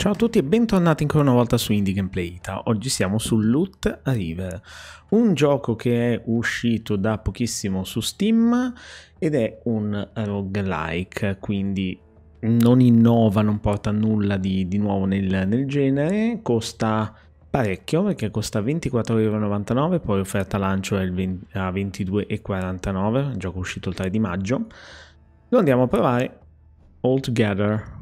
Ciao a tutti e bentornati ancora una volta su Indie Gameplay Ita. Oggi siamo su Loot River, un gioco che è uscito da pochissimo su Steam ed è un roguelike, quindi non innova, non porta nulla di, di nuovo nel, nel genere, costa parecchio perché costa 24,99€, poi offerta lancio è 20, a 22,49€, il gioco è uscito il 3 di maggio. Lo andiamo a provare all together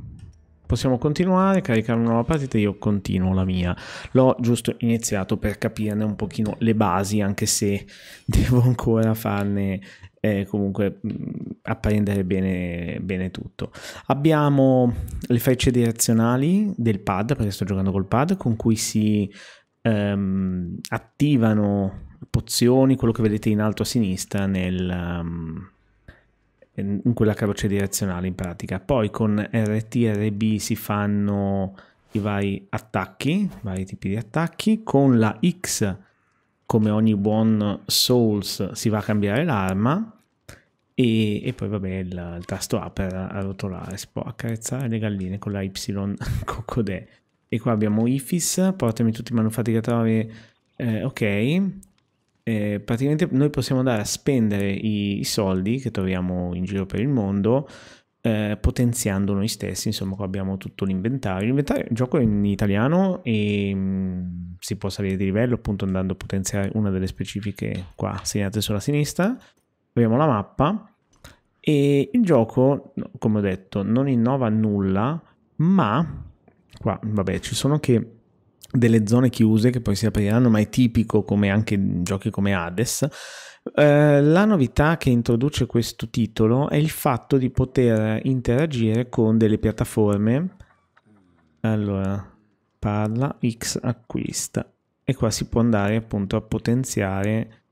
possiamo continuare, caricare una nuova partita, io continuo la mia. L'ho giusto iniziato per capirne un pochino le basi, anche se devo ancora farne eh, comunque mm, apprendere bene, bene, tutto. Abbiamo le frecce direzionali del pad, perché sto giocando col pad, con cui si ehm, attivano pozioni, quello che vedete in alto a sinistra nel... Um, in quella croce direzionale in pratica. Poi con RTRB si fanno i vari attacchi, vari tipi di attacchi, con la X come ogni buon Souls si va a cambiare l'arma e, e poi vabbè il, il, tasto A per arrotolare, si può accarezzare le galline con la Y cocodè. E qua abbiamo Ifis, portami tutti i manufatticatori, eh, ok, eh, praticamente noi possiamo andare a spendere i, i, soldi che troviamo in giro per il mondo eh, potenziando noi stessi, insomma qua abbiamo tutto l'inventario. L'inventario gioco è in italiano e mh, mm, si può salire di livello appunto andando a potenziare una delle specifiche qua segnate sulla sinistra. Abbiamo la mappa e il gioco, come ho detto, non innova nulla, ma qua vabbè ci sono che delle zone chiuse che poi si apriranno, ma è tipico come anche in giochi come Hades. Eh, la novità che introduce questo titolo è il fatto di poter interagire con delle piattaforme. Allora, parla X acquista e qua si può andare appunto a potenziare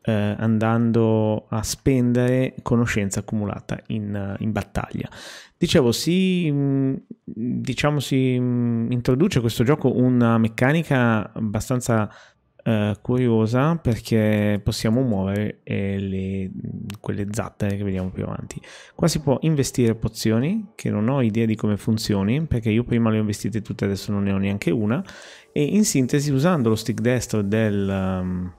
eh, andando a spendere conoscenza accumulata in, in battaglia. Dicevo, si, mm, diciamo, si mm, introduce a questo gioco una meccanica abbastanza eh, curiosa perché possiamo muovere eh, le, mm, quelle zattere che vediamo più avanti. Qua si può investire pozioni, che non ho idea di come funzioni, perché io prima le ho investite tutte, adesso non ne ho neanche una, e in sintesi usando lo stick destro del... Um,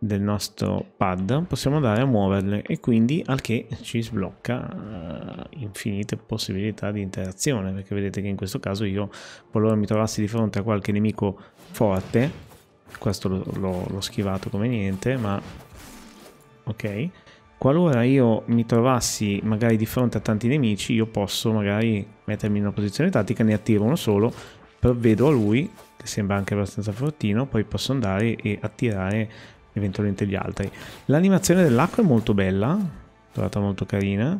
del nostro pad possiamo andare a muoverle e quindi al che ci sblocca uh, infinite possibilità di interazione perché vedete che in questo caso io qualora mi trovassi di fronte a qualche nemico forte questo l'ho schivato come niente ma ok qualora io mi trovassi magari di fronte a tanti nemici io posso magari mettermi in una posizione tattica ne attivo uno solo provvedo a lui che sembra anche abbastanza fortino poi posso andare e attirare eventualmente gli altri. L'animazione dell'acqua è molto bella, trovata molto carina.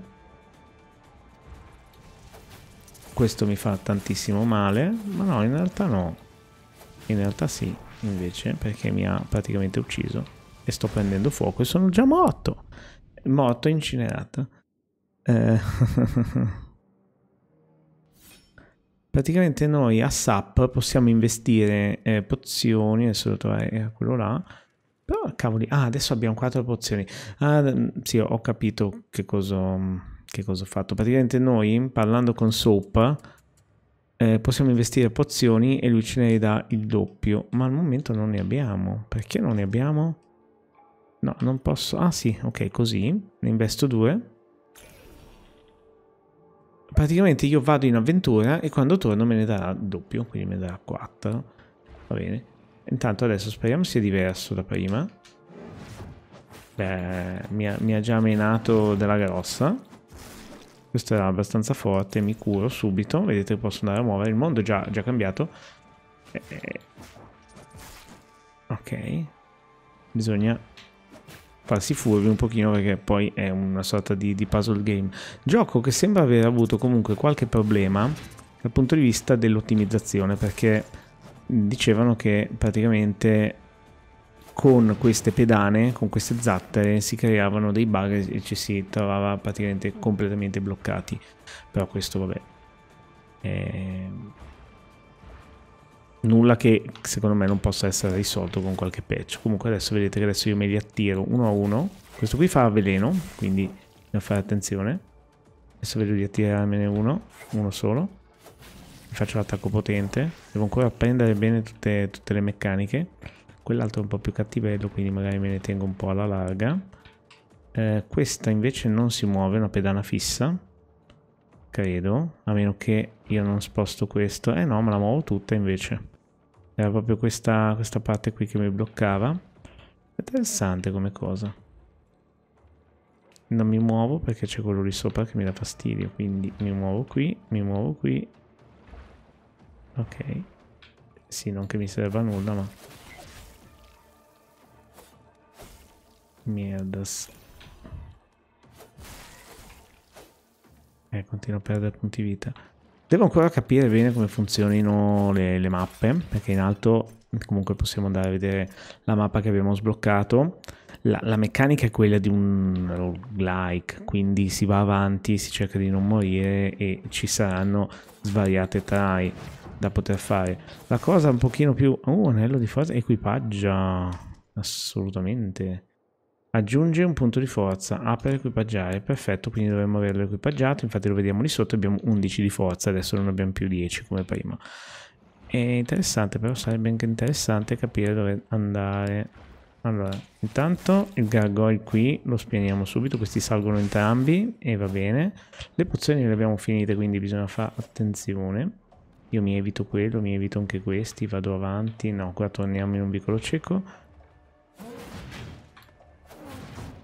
Questo mi fa tantissimo male, ma no, in realtà no. In realtà sì, invece, perché mi ha praticamente ucciso. E sto prendendo fuoco e sono già morto. Morto incinerato. Eh... praticamente noi a SAP possiamo investire eh, pozioni, adesso lo trovare quello là, però cavoli, ah, adesso abbiamo quattro pozioni. Ah, sì, ho capito che cosa, che cosa ho fatto. Praticamente noi, parlando con Soap, eh, possiamo investire pozioni e lui ce ne dà il doppio, ma al momento non ne abbiamo. Perché non ne abbiamo? No, non posso. Ah sì, ok, così. Ne investo due. Praticamente io vado in avventura e quando torno me ne darà il doppio, quindi me ne darà quattro. Va bene. Intanto adesso speriamo sia diverso da prima. Beh, mi ha, mi ha già menato della grossa. Questo era abbastanza forte, mi curo subito. Vedete che posso andare a muovere. Il mondo è già, già cambiato. Eh, eh, ok. Bisogna farsi furbi un pochino perché poi è una sorta di, di, puzzle game. Gioco che sembra aver avuto comunque qualche problema dal punto di vista dell'ottimizzazione perché dicevano che praticamente con queste pedane, con queste zattere, si creavano dei bug e ci si trovava praticamente completamente bloccati. Però questo vabbè. Eh... Nulla che secondo me non possa essere risolto con qualche patch. Comunque adesso vedete che adesso io me li attiro uno a uno. Questo qui fa veleno, quindi bisogna fare attenzione. Adesso vedo di attirarmene uno, uno solo faccio l'attacco potente devo ancora prendere bene tutte, tutte le meccaniche quell'altro è un po' più cattivello quindi magari me ne tengo un po' alla larga eh, questa invece non si muove è una pedana fissa credo a meno che io non sposto questo eh no me la muovo tutta invece era proprio questa, questa parte qui che mi bloccava interessante come cosa non mi muovo perché c'è quello lì sopra che mi dà fastidio quindi mi muovo qui mi muovo qui Ok. Sì, non che mi serva nulla, ma... Mierdas. Eh, continuo a perdere punti vita. Devo ancora capire bene come funzionino le, le mappe, perché in alto comunque possiamo andare a vedere la mappa che abbiamo sbloccato. La, la, meccanica è quella di un roguelike, quindi si va avanti, si cerca di non morire e ci saranno svariate try da poter fare. La cosa un pochino più... Oh, anello di forza, equipaggia, assolutamente. Aggiunge un punto di forza, A ah, per equipaggiare, perfetto, quindi dovremmo averlo equipaggiato, infatti lo vediamo lì sotto, abbiamo 11 di forza, adesso non abbiamo più 10 come prima. È interessante, però sarebbe anche interessante capire dove andare. Allora, intanto il gargoyle qui lo spianiamo subito, questi salgono entrambi e va bene. Le pozioni le abbiamo finite, quindi bisogna fare attenzione. Io mi evito quello, mi evito anche questi, vado avanti. No, qua torniamo in un vicolo cieco.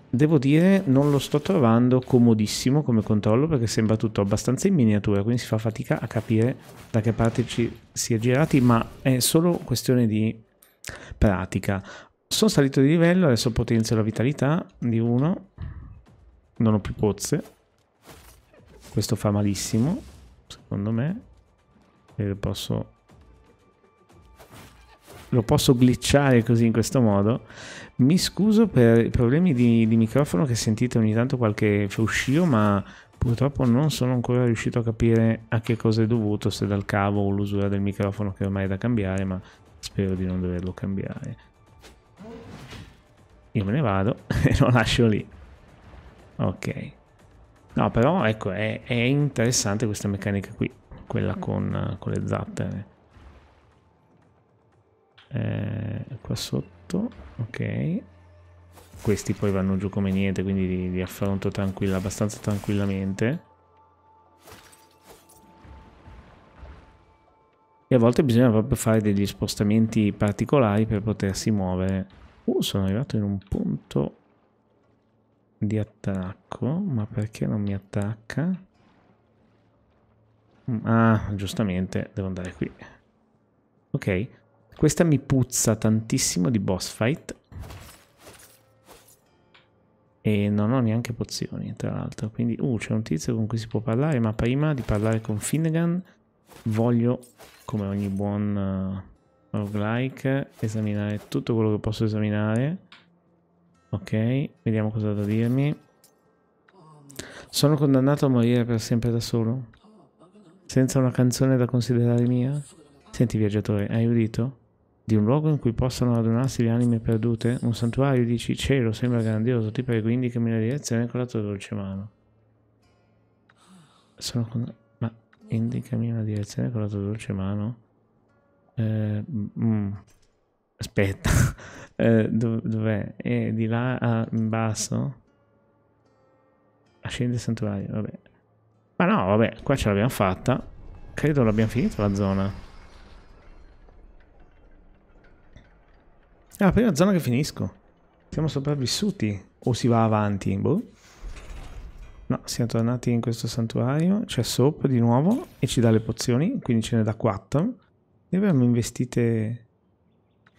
Devo dire, non lo sto trovando comodissimo come controllo perché sembra tutto abbastanza in miniatura, quindi si fa fatica a capire da che parte ci si è girati, ma è solo questione di pratica. Sono salito di livello, adesso potenzio la vitalità di uno. Non ho più pozze. Questo fa malissimo, secondo me e posso lo posso glitchare così in questo modo. Mi scuso per i problemi di, di microfono che sentite ogni tanto qualche fruscio, ma purtroppo non sono ancora riuscito a capire a che cosa è dovuto, se dal cavo o l'usura del microfono che ormai è da cambiare, ma spero di non doverlo cambiare. Io me ne vado e lo lascio lì. Ok. No, però ecco, è, è interessante questa meccanica qui quella con, con le zattere. Eh, qua sotto, ok. Questi poi vanno giù come niente, quindi li, li affronto tranquilla, abbastanza tranquillamente. E a volte bisogna proprio fare degli spostamenti particolari per potersi muovere. Uh, sono arrivato in un punto di attacco, ma perché non mi attacca? Mm, ah, giustamente, devo andare qui. Ok, questa mi puzza tantissimo di boss fight. E non ho neanche pozioni, tra l'altro. Quindi, uh, c'è un tizio con cui si può parlare, ma prima di parlare con Finnegan voglio, come ogni buon uh, roguelike, esaminare tutto quello che posso esaminare. Ok, vediamo cosa ha da dirmi. Sono condannato a morire per sempre da solo? senza una canzone da considerare mia? Senti, viaggiatore, hai udito? Di un luogo in cui possano radunarsi le anime perdute? Un santuario, dici, cielo, sembra grandioso, ti prego, indicami la direzione con la tua dolce mano. Sono con... Ma indicami una direzione con la tua dolce mano? Eh, mm. mm. Aspetta, eh, dov dov'è? È eh, di là a, in basso? Ascende il santuario, vabbè. Ma no, vabbè, qua ce l'abbiamo fatta. Credo l'abbiamo finita la zona. È ah, la prima zona che finisco. Siamo sopravvissuti. O si va avanti? Boh. No, siamo tornati in questo santuario. C'è Soap di nuovo e ci dà le pozioni, quindi ce ne dà 4. Ne abbiamo investite...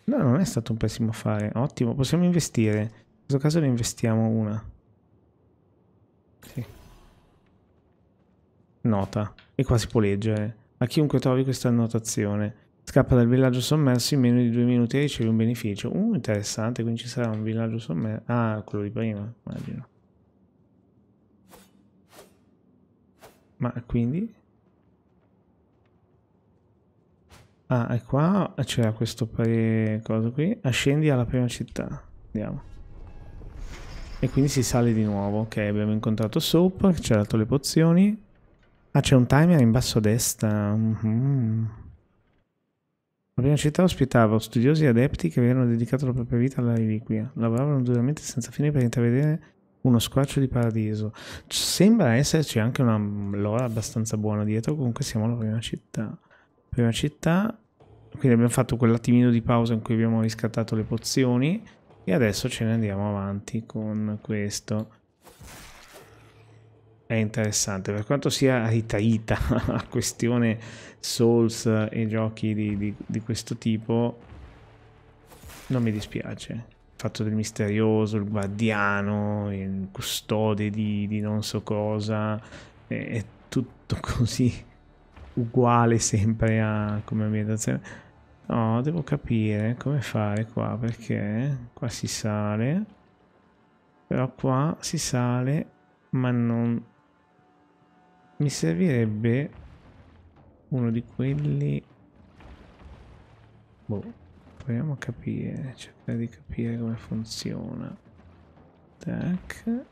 No, non è stato un pessimo affare. Ottimo, possiamo investire. In questo caso ne investiamo una. Sì nota e qua si può leggere. Eh. A chiunque trovi questa annotazione. Scappa dal villaggio sommerso in meno di due minuti e ricevi un beneficio. Uh, interessante, quindi ci sarà un villaggio sommerso. Ah, quello di prima, immagino. Ma quindi? Ah, e qua c'era questo pre... cosa qui. Ascendi ah, alla prima città. Andiamo. E quindi si sale di nuovo. Ok, abbiamo incontrato Soap, ci ha dato le pozioni. Ah, c'è un timer in basso a destra. Mm -hmm. La prima città ospitava studiosi e adepti che avevano dedicato la propria vita alla reliquia. Lavoravano duramente senza fine per intravedere uno squarcio di paradiso. C sembra esserci anche una lora abbastanza buona dietro, comunque siamo alla prima città. Prima città, quindi abbiamo fatto quell'attimino di pausa in cui abbiamo riscattato le pozioni e adesso ce ne andiamo avanti con questo è interessante. Per quanto sia ritaita la questione Souls e giochi di, di, di questo tipo, non mi dispiace. Il fatto del misterioso, il guardiano, il custode di, di non so cosa, è, è, tutto così uguale sempre a come ambientazione. No, devo capire come fare qua perché qua si sale, però qua si sale ma non mi servirebbe uno di quelli... Boh, proviamo a capire, cercare di capire come funziona. Tac.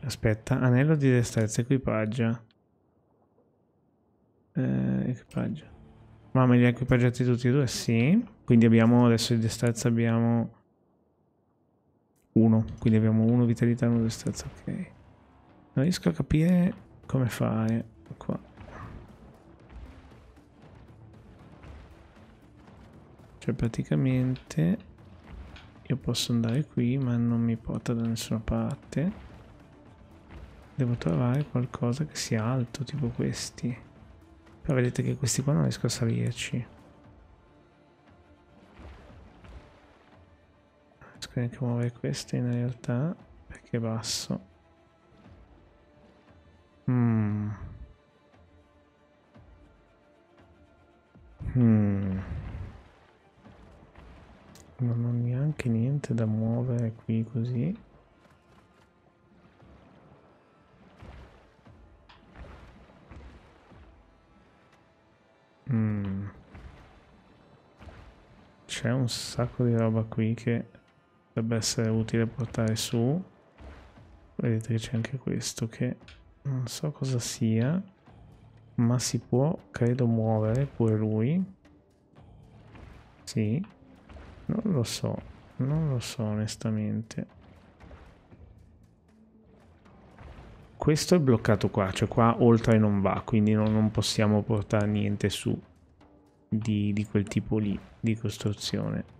Aspetta, anello di destrezza, equipaggia. Eh, equipaggio. Ma me li ha equipaggiati tutti e due? Sì. Quindi abbiamo, adesso di destrezza abbiamo... Uno. Quindi abbiamo uno vitalità e uno destrezza, ok. Non riesco a capire come fare qua. Cioè praticamente io posso andare qui ma non mi porta da nessuna parte. Devo trovare qualcosa che sia alto, tipo questi. Però vedete che questi qua non riesco a salirci. Non riesco neanche a muovere questi in realtà perché è basso. niente da muovere qui così. Mm. C'è un sacco di roba qui che potrebbe essere utile portare su. Vedete che c'è anche questo che non so cosa sia, ma si può, credo, muovere pure lui. Sì, non lo so. Non lo so onestamente. Questo è bloccato qua, cioè qua oltre non va, quindi non, non possiamo portare niente su di, di, quel tipo lì di costruzione.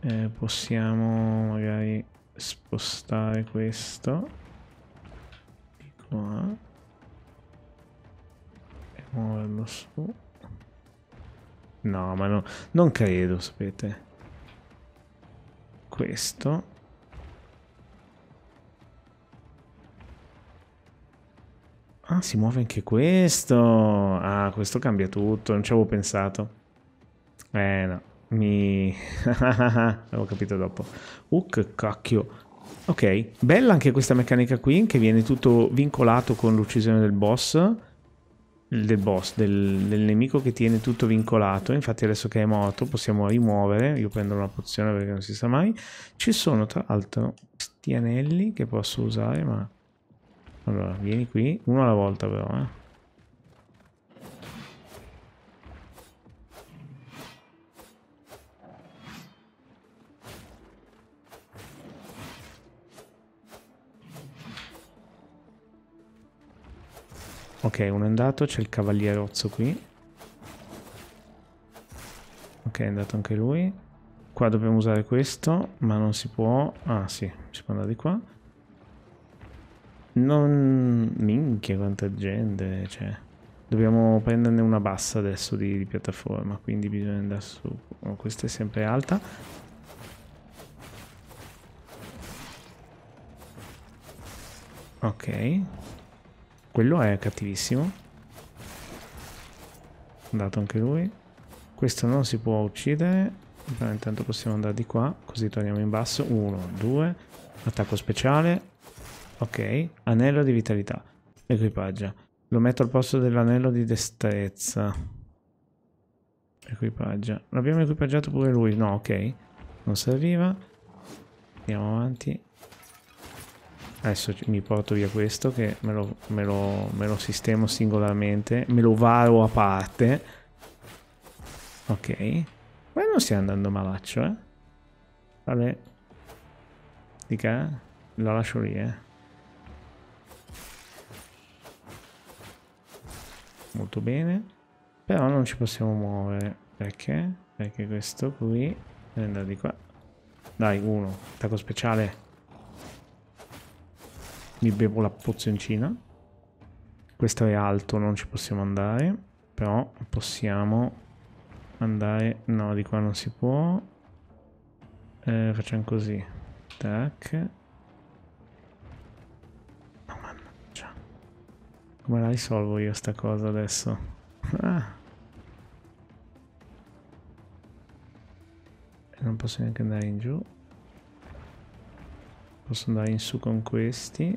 Eh, possiamo magari spostare questo di qua e muoverlo su. No, ma no, non credo, sapete questo. Ah, si muove anche questo. Ah, questo cambia tutto, non ci avevo pensato. Eh no, mi... L'avevo capito dopo. Uh, che cacchio. Ok, bella anche questa meccanica qui, che viene tutto vincolato con l'uccisione del boss del boss, del, del, nemico che tiene tutto vincolato. Infatti, adesso che è morto, possiamo rimuovere. Io prendo una pozione perché non si sa mai. Ci sono tra l'altro questi anelli che posso usare, ma allora vieni qui uno alla volta, però. Eh. Ok, uno è andato, c'è il cavalierozzo qui. Ok, è andato anche lui. Qua dobbiamo usare questo, ma non si può... Ah sì, si può andare di qua. Non... Minchia quanta gente, cioè... Dobbiamo prenderne una bassa adesso di, di piattaforma, quindi bisogna andare su... Oh, questa è sempre alta. Ok. Quello è cattivissimo. Andato anche lui. Questo non si può uccidere. Però intanto possiamo andare di qua. Così torniamo in basso. Uno, due. Attacco speciale. Ok. Anello di vitalità. Equipaggia. Lo metto al posto dell'anello di destrezza. Equipaggia. L'abbiamo equipaggiato pure lui. No, ok. Non serviva. Andiamo avanti. Adesso mi porto via questo che me lo, me lo, me lo sistemo singolarmente, me lo varo a parte. Ok. Ma non stiamo andando malaccio, eh. vale dica qua eh. la lascio lì, eh. Molto bene. Però non ci possiamo muovere. Perché? Perché questo qui deve andare di qua. Dai, uno. Attacco speciale. Mi bevo la pozioncina. Questo è alto, non ci possiamo andare. Però possiamo andare... No, di qua non si può. Eh, facciamo così. Tac. Oh, mannaggia. Come la risolvo io sta cosa adesso? Ah. Non posso neanche andare in giù. Posso andare in su con questi.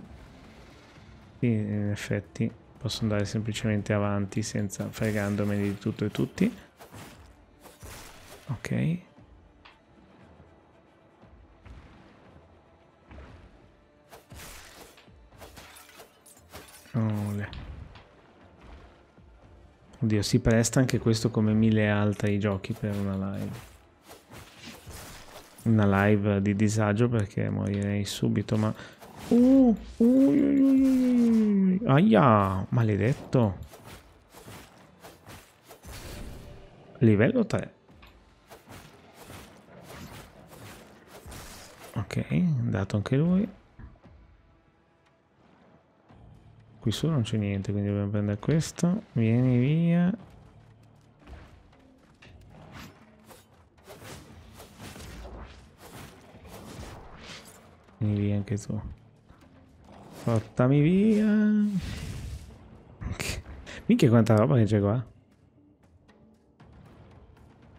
Sì, in effetti posso andare semplicemente avanti senza fregandomi di tutto e tutti. Ok. Ole. Oddio, si presta anche questo come mille altri giochi per una live una live di disagio perché morirei subito, ma... Uh, uh, uh, uh aia, maledetto. Livello 3. Ok, andato anche lui. Qui su non c'è niente, quindi dobbiamo prendere questo. Vieni via. Portami via anche tu. Portami via. Minchia quanta roba che c'è qua.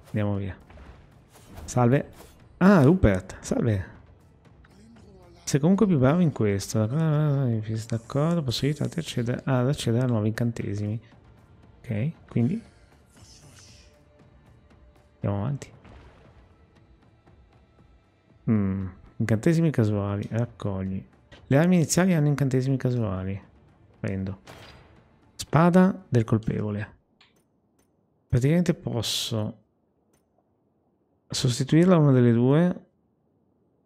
Andiamo ¿ah? via. Salve. Ah, Rupert. Salve. Sei comunque più bravo in questo. D'accordo, posso aiutarti accedere, ad accedere a nuovi incantesimi. Ok, quindi... Andiamo avanti. Mm. Incantesimi casuali, raccogli. Le armi iniziali hanno incantesimi casuali. Prendo. Spada del colpevole. Praticamente posso sostituirla a una delle due.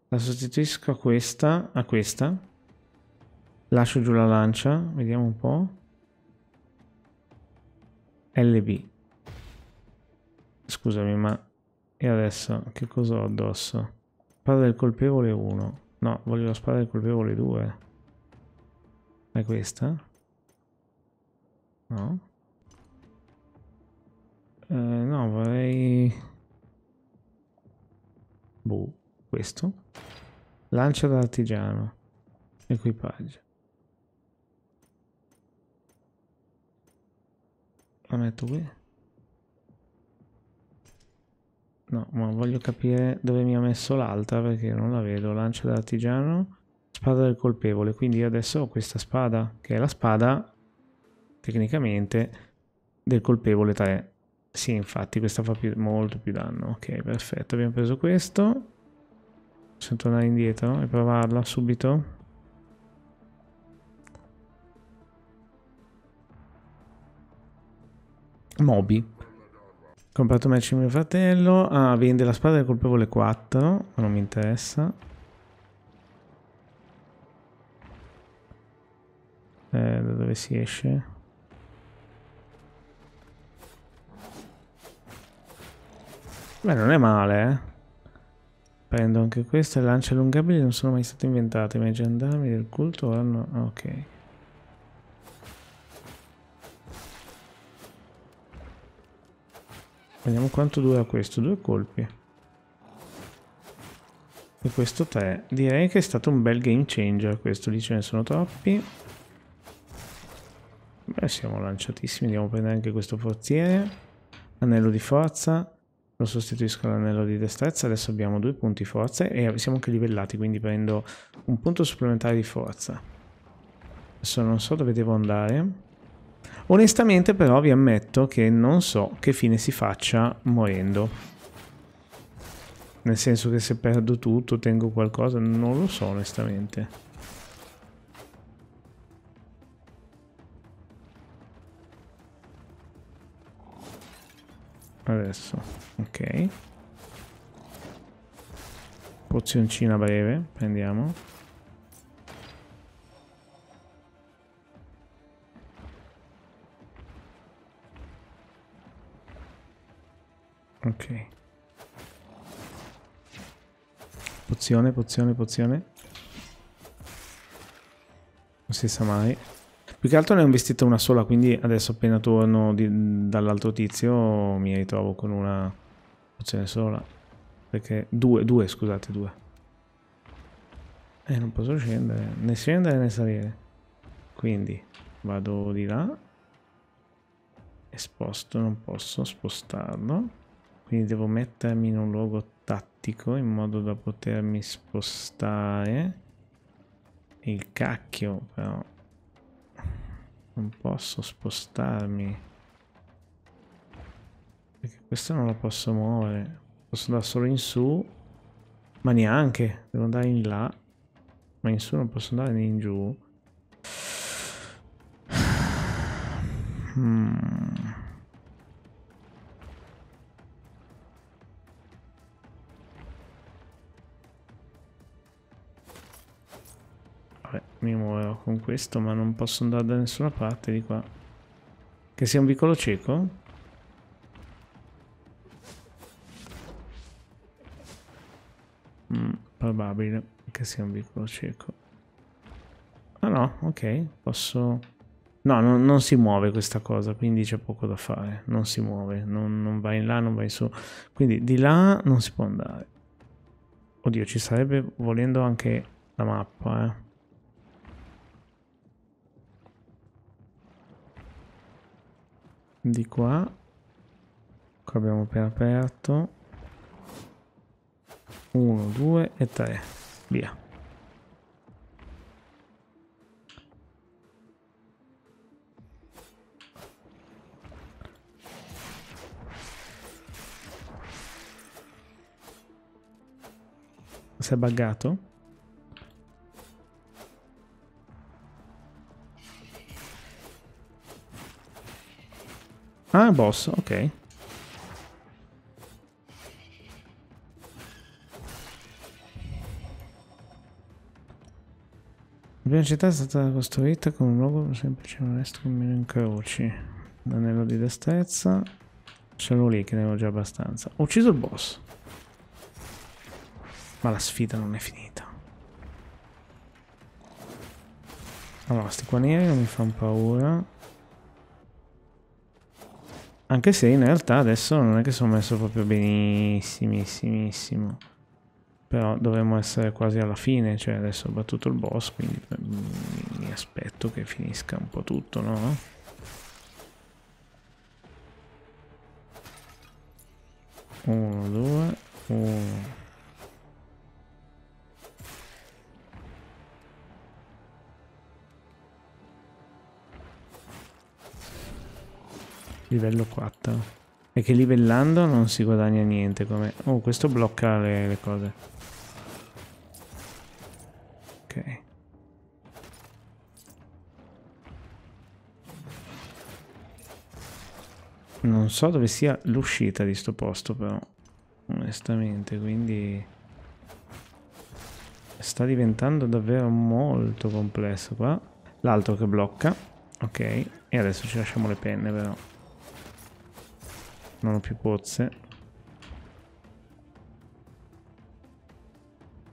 La sostituisco a questa, a questa. Lascio giù la lancia, vediamo un po'. LB. Scusami, ma e adesso che cosa ho addosso? Spada del colpevole 1. No, voglio la spada del colpevole 2. È questa? No. Eh, no, vorrei... Boh, questo. Lancia d'artigiano. Equipaggio. La metto qui. No, ma voglio capire dove mi ha messo l'altra perché non la vedo. Lancia dell'artigiano, spada del colpevole. Quindi io adesso ho questa spada, che è la spada, tecnicamente, del colpevole 3. Sì, infatti, questa fa più, molto più danno. Ok, perfetto. Abbiamo preso questo. Posso tornare indietro e provarla subito. Moby, Comprato merci mio fratello. Ah, vende la spada del colpevole 4, ma non mi interessa. Eh, da dove si esce? Beh, non è male, eh. Prendo anche questa. Lance allungabili non sono mai state inventate. Ma i gendarmi del culto hanno... Ah, ok. Vediamo quanto dura questo. Due colpi. E questo tre. Direi che è stato un bel game changer questo. Lì ce ne sono troppi. Beh, siamo lanciatissimi. Andiamo a prendere anche questo forziere. Anello di forza. Lo sostituisco all'anello di destrezza. Adesso abbiamo due punti forza. E siamo anche livellati, quindi prendo un punto supplementare di forza. Adesso non so dove devo andare. Onestamente però vi ammetto che non so che fine si faccia morendo. Nel senso che se perdo tutto, tengo qualcosa, non lo so onestamente. Adesso, ok. Pozioncina breve, prendiamo. Ok. Pozione, pozione, pozione. Non si sa mai. Più che altro ne ho investita una sola, quindi adesso appena torno dall'altro tizio mi ritrovo con una pozione sola. Perché... Due, due, scusate, due. E eh, non posso scendere, né scendere né salire. Quindi vado di là e sposto, non posso spostarlo quindi devo mettermi in un luogo tattico in modo da potermi spostare il cacchio però non posso spostarmi perché questo non lo posso muovere posso andare solo in su ma neanche devo andare in là ma in su non posso andare né in giù hmm. Vabbè, eh, mi muovo con questo, ma non posso andare da nessuna parte di qua. Che sia un vicolo cieco? Mm, probabile che sia un vicolo cieco. Ah no, ok, posso... No, non, non si muove questa cosa, quindi c'è poco da fare. Non si muove, non, non va in là, non va in su. Quindi di là non si può andare. Oddio, ci sarebbe volendo anche la mappa, eh. di qua qua abbiamo appena aperto 1 2 e 3 via si è buggato Ah, il boss, ok. La prima città è stata costruita con un luogo semplice, un resto con meno incroci. L'anello di destrezza. Solo lì che ne avevo già abbastanza. Ho ucciso il boss. Ma la sfida non è finita. Allora, sti qua neri non mi fanno paura. Anche se in realtà adesso non è che sono messo proprio benissimissimo. Però dovremmo essere quasi alla fine, cioè adesso ho battuto il boss, quindi mm, mi aspetto che finisca un po' tutto, no? Uno, due, uno, livello 4. E che livellando non si guadagna niente come... Oh, questo blocca le, le cose. Ok. Non so dove sia l'uscita di sto posto però, onestamente, quindi sta diventando davvero molto complesso qua. L'altro che blocca, ok, e adesso ci lasciamo le penne però. Non ho più pozze.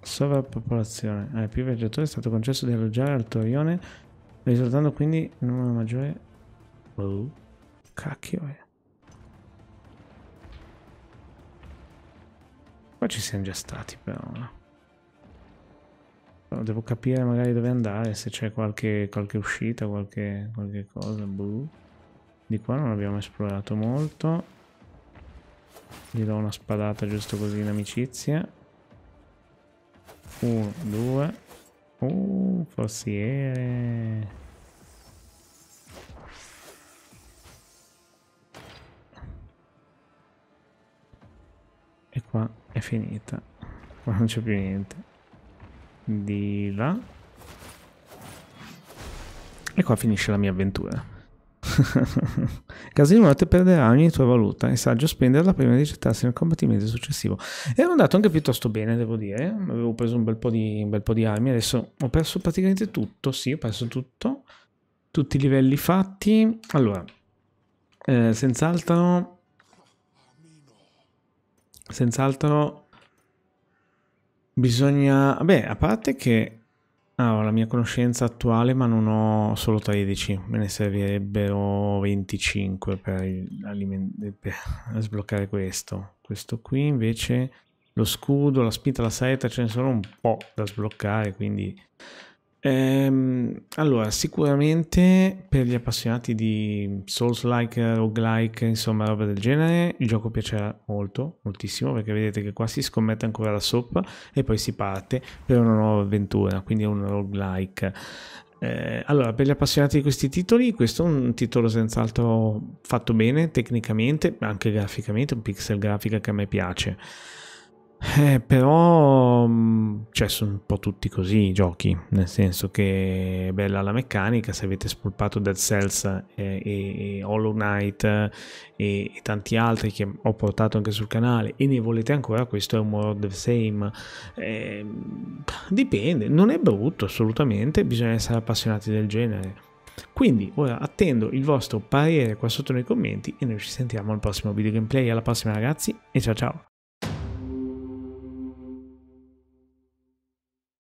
Sovrappopolazione. Ai eh, più viaggiatori è stato concesso di alloggiare al torrione, risultando quindi il numero maggiore... Oh. Cacchio è. Eh. Qua ci siamo già stati però. però devo capire magari dove andare, se c'è qualche, qualche, uscita, qualche, qualche cosa. Boh. Di qua non abbiamo esplorato molto. Gli do una spadata giusto così in amicizia. Uno, due. Uh, forziere. E qua è finita. Qua non c'è più niente. Di là. E qua finisce la mia avventura. Casino Casinone perderà ogni tua valuta, è saggio spenderla prima di gettarsi nel combattimento successivo. Era andato anche piuttosto bene, devo dire. Avevo preso un bel po' di, bel po di armi, adesso ho perso praticamente tutto. Sì, ho perso tutto. Tutti i livelli fatti. Allora, eh, senz'altro... Senz'altro bisogna... Beh, a parte che allora, la mia conoscenza attuale, ma non ho solo 13, me ne servirebbero 25 per, eh, per sbloccare questo. Questo qui invece, lo scudo, la spinta, la saetta, ce ne sono un po' da sbloccare, quindi Ehm, allora, sicuramente per gli appassionati di Souls-like, roguelike, insomma, roba del genere, il gioco piacerà molto, moltissimo, perché vedete che qua si scommette ancora la sopra e poi si parte per una nuova avventura, quindi è un roguelike. Eh, allora, per gli appassionati di questi titoli, questo è un titolo senz'altro fatto bene tecnicamente, ma anche graficamente, un pixel grafica che a me piace. Eh, però, mm, cioè, sono un po' tutti così i giochi, nel senso che è bella la meccanica, se avete spulpato Dead Cells e, e, e Hollow Knight e, e, tanti altri che ho portato anche sul canale e ne volete ancora, questo è un more of the same. Eh, dipende, non è brutto assolutamente, bisogna essere appassionati del genere. Quindi ora attendo il vostro parere qua sotto nei commenti e noi ci sentiamo al prossimo video gameplay. Alla prossima ragazzi e ciao ciao!